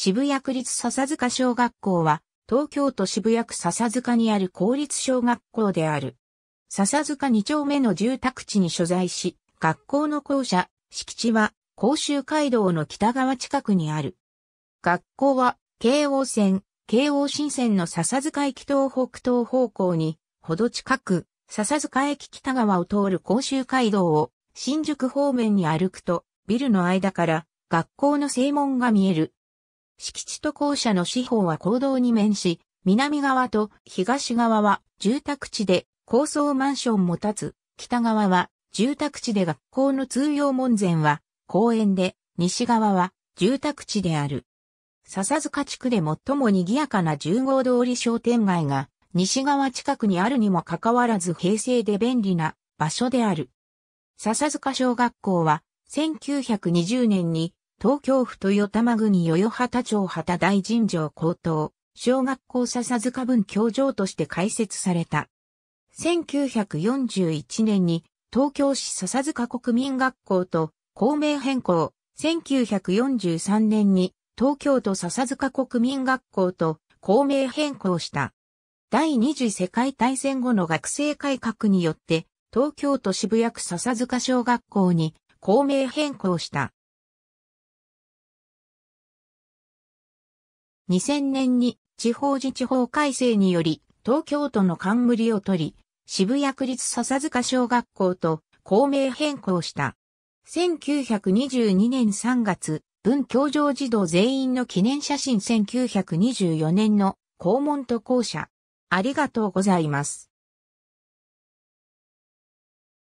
渋谷区立笹塚小学校は、東京都渋谷区笹塚にある公立小学校である。笹塚2丁目の住宅地に所在し、学校の校舎、敷地は、甲州街道の北側近くにある。学校は、京王線、京王新線の笹塚駅東北東方向に、ほど近く、笹塚駅北側を通る甲州街道を、新宿方面に歩くと、ビルの間から、学校の正門が見える、敷地と校舎の四方は公道に面し、南側と東側は住宅地で高層マンションも建つ、北側は住宅地で学校の通用門前は公園で、西側は住宅地である。笹塚地区で最も賑やかな十号通り商店街が西側近くにあるにもかかわらず平成で便利な場所である。笹塚小学校は1920年に東京府豊玉国与畑町畑大神城高等小学校笹塚文教場として開設された。1941年に東京市笹塚国民学校と校名変更、1943年に東京都笹塚国民学校と校名変更した。第二次世界大戦後の学生改革によって東京都渋谷区笹塚小学校に校名変更した。2000年に地方自治法改正により、東京都の冠を取り、渋谷区立笹塚小学校と校名変更した。1922年3月、文教場児童全員の記念写真1924年の校門と校舎。ありがとうございます。